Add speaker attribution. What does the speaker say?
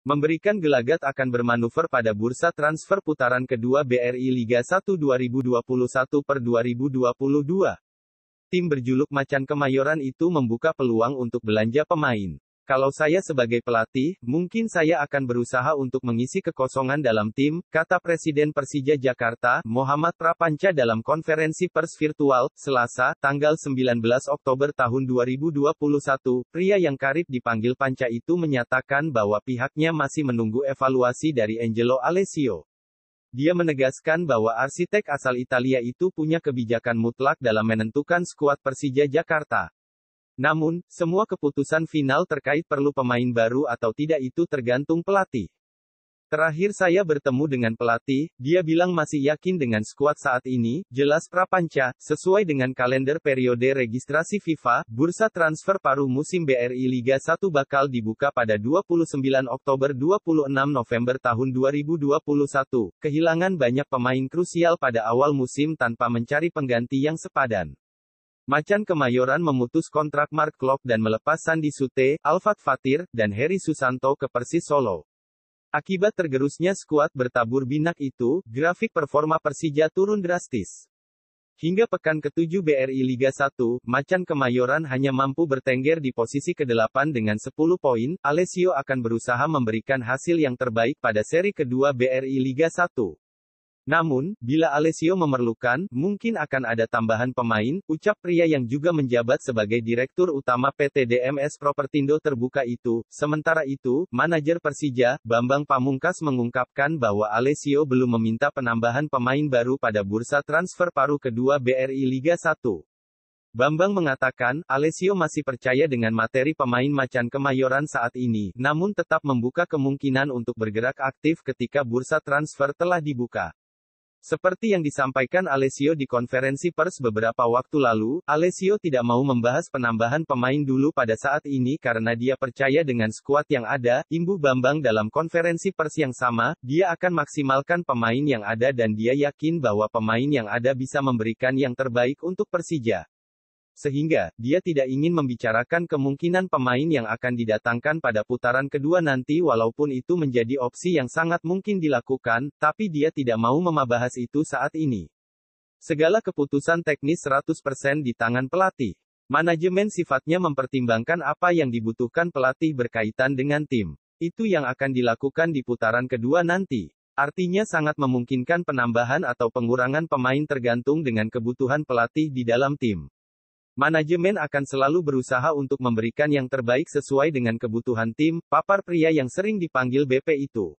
Speaker 1: Memberikan gelagat akan bermanuver pada bursa transfer putaran kedua BRI Liga 1 2021 per 2022. Tim berjuluk Macan Kemayoran itu membuka peluang untuk belanja pemain. Kalau saya sebagai pelatih, mungkin saya akan berusaha untuk mengisi kekosongan dalam tim, kata Presiden Persija Jakarta, Muhammad Prapanca dalam konferensi pers virtual, Selasa, tanggal 19 Oktober tahun 2021. Pria yang karib dipanggil Panca itu menyatakan bahwa pihaknya masih menunggu evaluasi dari Angelo Alessio. Dia menegaskan bahwa arsitek asal Italia itu punya kebijakan mutlak dalam menentukan skuad Persija Jakarta. Namun, semua keputusan final terkait perlu pemain baru atau tidak itu tergantung pelatih. Terakhir saya bertemu dengan pelatih, dia bilang masih yakin dengan skuad saat ini, jelas Prapanca, sesuai dengan kalender periode registrasi FIFA, bursa transfer paruh musim BRI Liga 1 bakal dibuka pada 29 Oktober 26 November tahun 2021. Kehilangan banyak pemain krusial pada awal musim tanpa mencari pengganti yang sepadan. Macan Kemayoran memutus kontrak Mark Klopp dan melepas Sandi Sute, Alfat Fatir, dan Heri Susanto ke Persis Solo. Akibat tergerusnya skuad bertabur binak itu, grafik performa Persija turun drastis. Hingga pekan ke-7 BRI Liga 1, Macan Kemayoran hanya mampu bertengger di posisi ke-8 dengan 10 poin, Alessio akan berusaha memberikan hasil yang terbaik pada seri kedua BRI Liga 1. Namun, bila Alessio memerlukan, mungkin akan ada tambahan pemain, ucap pria yang juga menjabat sebagai direktur utama PT DMS Propertindo terbuka itu. Sementara itu, manajer Persija, Bambang Pamungkas mengungkapkan bahwa Alessio belum meminta penambahan pemain baru pada bursa transfer paruh kedua BRI Liga 1. Bambang mengatakan, Alessio masih percaya dengan materi pemain Macan Kemayoran saat ini, namun tetap membuka kemungkinan untuk bergerak aktif ketika bursa transfer telah dibuka. Seperti yang disampaikan Alessio di konferensi pers beberapa waktu lalu, Alessio tidak mau membahas penambahan pemain dulu pada saat ini karena dia percaya dengan skuad yang ada, imbu Bambang dalam konferensi pers yang sama, dia akan maksimalkan pemain yang ada dan dia yakin bahwa pemain yang ada bisa memberikan yang terbaik untuk Persija. Sehingga, dia tidak ingin membicarakan kemungkinan pemain yang akan didatangkan pada putaran kedua nanti walaupun itu menjadi opsi yang sangat mungkin dilakukan, tapi dia tidak mau memabahas itu saat ini. Segala keputusan teknis 100% di tangan pelatih. Manajemen sifatnya mempertimbangkan apa yang dibutuhkan pelatih berkaitan dengan tim. Itu yang akan dilakukan di putaran kedua nanti. Artinya sangat memungkinkan penambahan atau pengurangan pemain tergantung dengan kebutuhan pelatih di dalam tim. Manajemen akan selalu berusaha untuk memberikan yang terbaik sesuai dengan kebutuhan tim, papar pria yang sering dipanggil BP itu.